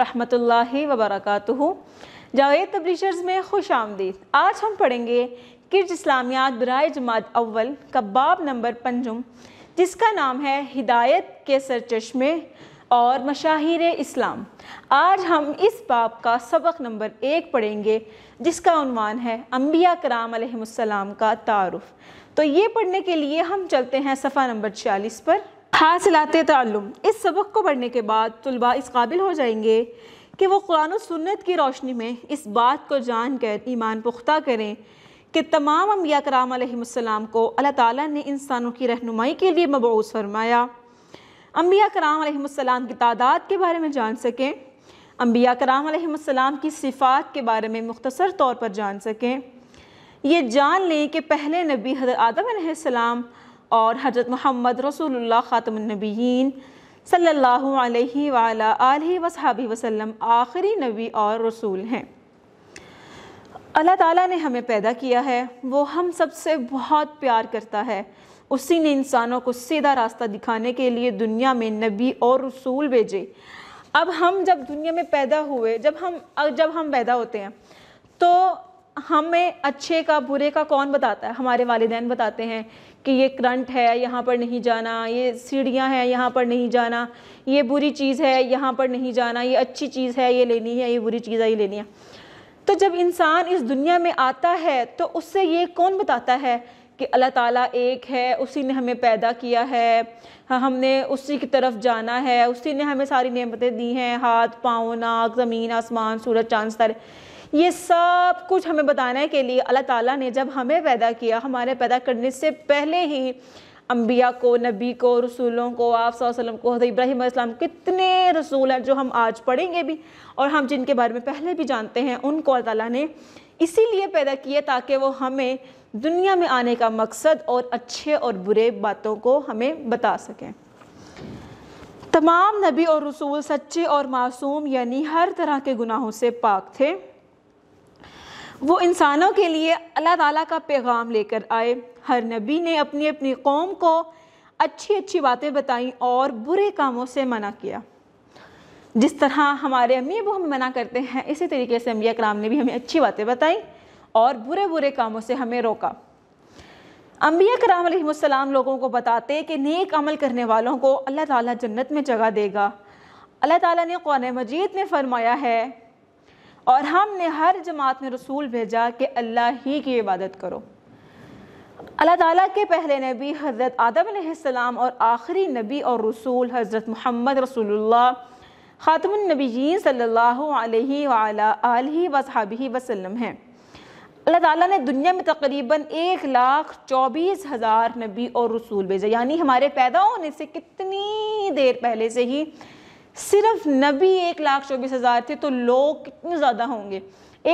वरहमतुल्ला वरक जावेद तब्रीशर्स में खुश आमदीद आज हम पढ़ेंगे किर्ज इस्लामियात बरए जमात अव्वल का बाब नंबर पंजुम जिसका नाम है हिदायत के सरचमे और मशाहिर इस्लाम आज हम इस बाब का सबक नंबर एक पढ़ेंगे जिसका उनवान है अम्बिया कराम का तारफ़ तो ये पढ़ने के लिए हम चलते हैं सफ़ा नंबर छियालीस पर हासिलते तल्लुम इस सबक को पढ़ने के बाद तलबा इस काबिल हो जाएंगे कि वो कुरान सुन्नत की रोशनी में इस बात को जान कर ईमान पुख्ता करें कि तमाम अम्बिया कराम को अल्लाह ताला ने इंसानों की रहनुमाई के लिए मबूस फरमाया अम्बिया कराम की तादाद के बारे में जान सकें अम्बिया कराम की सिफ़ात के बारे में मुख्तर तौर पर जान सकें ये जान लें कि पहले नबी हजर आदम सलाम और हज़रत मोहम्मद रसूल ख़ातमनबीन सल्ला अलैहि वसहाबी आखिरी नबी और रसूल हैं अल्लाह ताला ने हमें पैदा किया है वो हम सब से बहुत प्यार करता है उसी ने इंसानों को सीधा रास्ता दिखाने के लिए दुनिया में नबी और रसूल भेजे अब हम जब दुनिया में पैदा हुए जब हम जब हम पैदा होते हैं तो हमें अच्छे का बुरे का कौन बताता है हमारे वालदान बताते हैं कि ये करंट है यहाँ पर नहीं जाना ये सीढ़ियाँ हैं यहाँ पर नहीं जाना ये बुरी चीज़ है यहाँ पर नहीं जाना ये अच्छी चीज़ है ये लेनी है ये बुरी चीज़ है ये लेनी है तो जब इंसान इस दुनिया में आता है तो उससे ये कौन बताता है कि अल्लाह ताला एक है उसी ने हमें पैदा किया है हमने उसी की तरफ जाना है उसी ने हमें सारी नेमतें दी हैं हाथ पाँव नाक ज़मीन आसमान सूरज चांद सारे ये सब कुछ हमें बताने के लिए अल्लाह ताला ने जब हमें पैदा किया हमारे पैदा करने से पहले ही अम्बिया को नबी को रसूलों को आप वसल्लम को हज़र इब्राहिम इस्लाम कितने रसूल हैं जो हम आज पढ़ेंगे भी और हम जिनके बारे में पहले भी जानते हैं उनको अल्लाह ताला ने इसीलिए पैदा किया ताकि वो हमें दुनिया में आने का मकसद और अच्छे और बुरे बातों को हमें बता सकें तमाम नबी और रसूल सच्चे और मासूम यानी हर तरह के गुनाहों से पाक थे वो इंसानों के लिए अल्लाह ताला का पैगाम लेकर आए हर नबी ने अपनी अपनी कौम को अच्छी अच्छी बातें बताई और बुरे कामों से मना किया जिस तरह हमारे अम्मी अबू हमें मना करते हैं इसी तरीके से अम्बिया कराम ने भी हमें अच्छी बातें बताई और बुरे बुरे कामों से हमें रोका अम्बिया कराम लोगों को बताते कि नेक अमल करने वालों को अल्लाह ताला जन्नत में जगह देगा अल्लाह ताला ने कुरान मजीद में फरमाया है और हमने हर जमात में रसूल भेजा कि अल्लाह ही की इबादत करो अल्लाह ताला के पहले नबी हज़रत आदम और आखिरी नबी और रसूल हज़रत मोहम्मद रसूलुल्लाह ख़ातमनबीन सल्लल्लाहु अलैहि वसाबी वसल्लम हैं अल्लाह ताला ने दुनिया में तकरीबन एक लाख चौबीस हज़ार नबी और रसूल भेजे यानी हमारे पैदा होने से कितनी देर पहले से ही सिर्फ नबी एक लाख चौबीस हज़ार थे तो लोग कितने ज़्यादा होंगे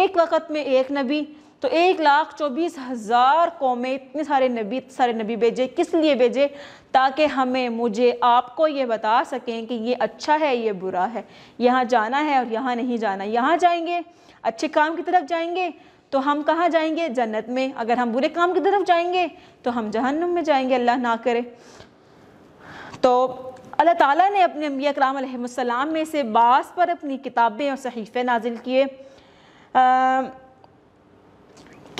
एक वक्त में एक नबी तो एक लाख चौबीस हज़ार कौमें इतने सारे नबी इतने सारे नबी भेजे किस लिए भेजे ताकि हमें मुझे आपको ये बता सकें कि ये अच्छा है ये बुरा है यहाँ जाना है और यहाँ नहीं जाना यहाँ जाएंगे अच्छे काम की तरफ जाएंगे तो हम कहाँ जाएंगे जन्नत में अगर हम बुरे काम की तरफ जाएंगे तो हम जहन्नुम में जाएंगे अल्लाह ना करे तो अल्लाह ताला ने अपने अम्बिया कराम में से बास पर अपनी किताबें और सहीफ़े नाजिल किए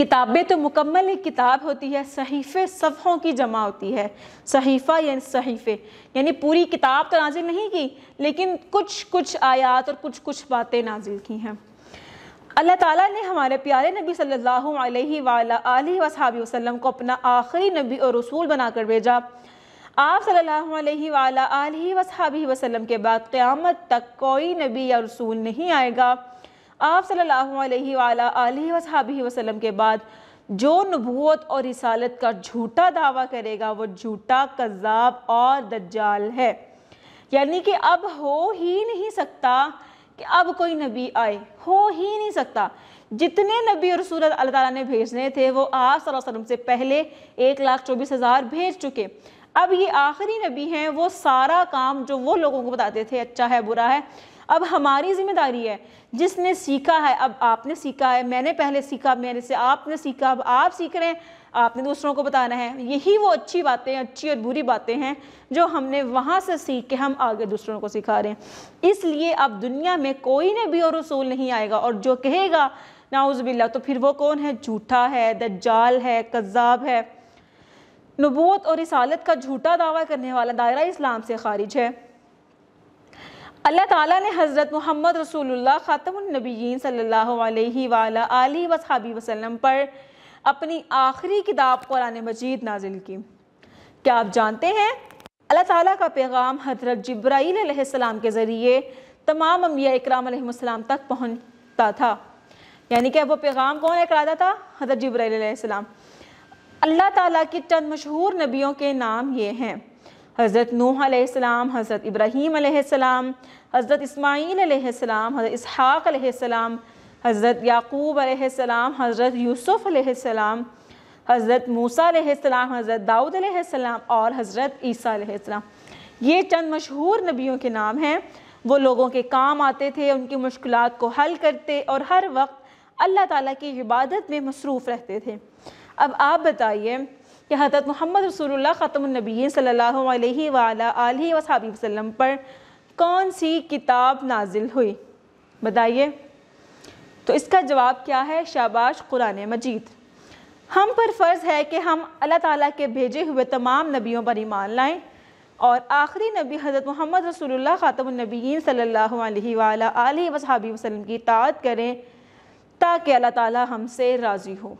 किताबें तो मुकम्मल एक किताब होती है सहीफ़े सफ़ों की जमा होती है सहीफ़ा या सहीफ़े यानी पूरी किताब तो नाजिल नहीं की लेकिन कुछ कुछ आयात और कुछ कुछ बातें नाजिल की हैं अल्लाह ताला ने हमारे प्यारे नबी सल्लल्लाहु अलैहि वसल्लम को अपना आखिरी नबी और रसूल बनाकर भेजा आप सल्लल्लाहु अलैहि वसल्लम वसल्लम के बाद क़्यामत तक कोई नबी या रसूल नहीं आएगा आप सल्लल्लाहु अलैहि वसलम के बाद जो नबूत और रिसालत का झूठा दावा करेगा वो झूठा कज़ाब और दज्जाल है यानी कि अब हो ही नहीं सकता कि अब कोई नबी आए हो ही नहीं सकता जितने नबी और रसूल अल्लाह ताला ने भेजने थे वो आप सल्लल्लाहु अलैहि वसल्लम से पहले एक लाख चौबीस हज़ार भेज चुके अब ये आखिरी नबी हैं वो सारा काम जो वो लोगों को बताते थे अच्छा है बुरा है अब हमारी जिम्मेदारी है जिसने सीखा है अब आपने सीखा है मैंने पहले सीखा मेरे से आपने सीखा अब आप सीख रहे हैं आपने दूसरों को बताना है यही वो अच्छी बातें अच्छी और बुरी बातें हैं जो हमने वहाँ से सीख के हम आगे दूसरों को सिखा रहे हैं इसलिए अब दुनिया में कोई नबी और रसूल नहीं आएगा और जो कहेगा नाउज़बिल्ला तो फिर वो कौन है झूठा है दज्जाल है कज़ाब है नबूत और रिसालत का झूठा दावा करने वाला दायरा इस्लाम से खारिज है अल्लाह ताला ने हज़रत मोहम्मद रसूलुल्लाह ख़ातमनबीन सल्लल्लाहु वसाबी वसल्लम पर अपनी आखिरी किताब कुरान मजीद नाजिल की क्या आप जानते हैं अल्लाह ताला का पैगाम हजरत जब्राईलम के ज़रिए तमाम अम्बिया इक्राम तक पहुँचता था यानी कि वो पैगाम कौन एक था हजरत जब्राईलम अल्लाह ताला के चंद मशहूर नबियों के नाम ये हैं हज़रत नूह आसमाम हज़रत इब्राहीम आसमाम हज़रत इस्माईल आसमाम हज़रत इसहाक़ हज़रत याकूब आसमाम हज़रत यूसुफ़ आसमाम हज़रत मूसा आसमाम हज़रत दाऊद आसमाम और हज़रत ईसा ये चंद मशहूर नबियों के नाम हैं वो लोगों के काम आते थे उनकी मुश्किल को हल करते और हर वक्त अल्लाह ताला की इबादत में मसरूफ़ रहते थे अब आप बताइए कि हज़रत मोहम्मद रसूलुल्लाह ख़तमनबी सल्लल्लाहु अलैहि वसाबी पर कौन सी किताब नाजिल हुई बताइए तो इसका जवाब क्या है शाबाश कुरान मजीद हम पर फ़र्ज़ है कि हम अल्लाह ताला के भेजे हुए तमाम नबियों पर ईमान लाएं और आखिरी नबी हज़रत मोहम्मद रसूलुल्लाह ख़ातमनबीन सल्लल्लाहु अलैहि वसलम की इतात करें ताकि अल्लाह ताला हमसे राज़ी हो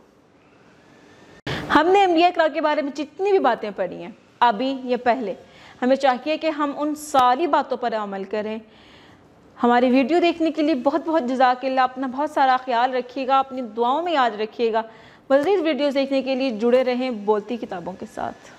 हमने एम डी के बारे में जितनी भी बातें पढ़ी हैं अभी या पहले हमें चाहिए कि हम उन सारी बातों पर अमल करें हमारी वीडियो देखने के लिए बहुत बहुत जजाकिल्ला अपना बहुत सारा ख्याल रखिएगा अपनी दुआओं में याद रखिएगा मज़ीद वीडियोज़ देखने के लिए जुड़े रहें बोलती किताबों के साथ